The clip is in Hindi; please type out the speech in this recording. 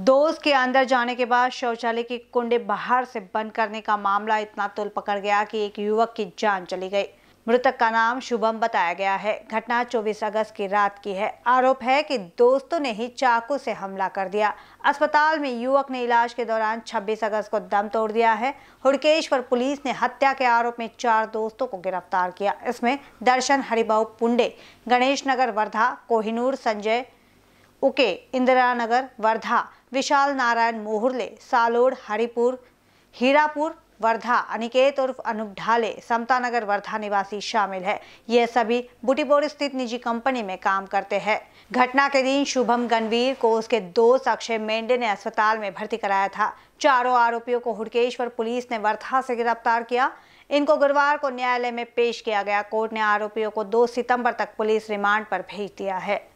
दोस्त के अंदर जाने के बाद शौचालय के कुंडे बाहर से बंद करने का मामला इतना तुल पकड़ गया कि एक युवक की जान चली गई मृतक का नाम शुभम बताया गया है घटना 24 अगस्त की रात की है आरोप है कि दोस्तों ने ही चाकू से हमला कर दिया अस्पताल में युवक ने इलाज के दौरान 26 अगस्त को दम तोड़ दिया है हुड़केश्वर पुलिस ने हत्या के आरोप में चार दोस्तों को गिरफ्तार किया इसमें दर्शन हरिभा पुंडे गणेश नगर वर्धा कोहिनूर संजय उके इंदिरा नगर वर्धा विशाल नारायण मोहरले सालोड हरिपुर हीरापुर वर्धा अनिकेत उर्फ अनुप ढाले समतानगर वर्धा निवासी शामिल है ये सभी बुटीपोर स्थित निजी कंपनी में काम करते हैं घटना के दिन शुभम गणवीर को उसके दोस्त अक्षय मेंढे ने अस्पताल में भर्ती कराया था चारों आरोपियों को हुडकेश्वर पुलिस ने वर्धा से गिरफ्तार किया इनको गुरुवार को न्यायालय में पेश किया गया कोर्ट ने आरोपियों को दो सितम्बर तक पुलिस रिमांड पर भेज दिया है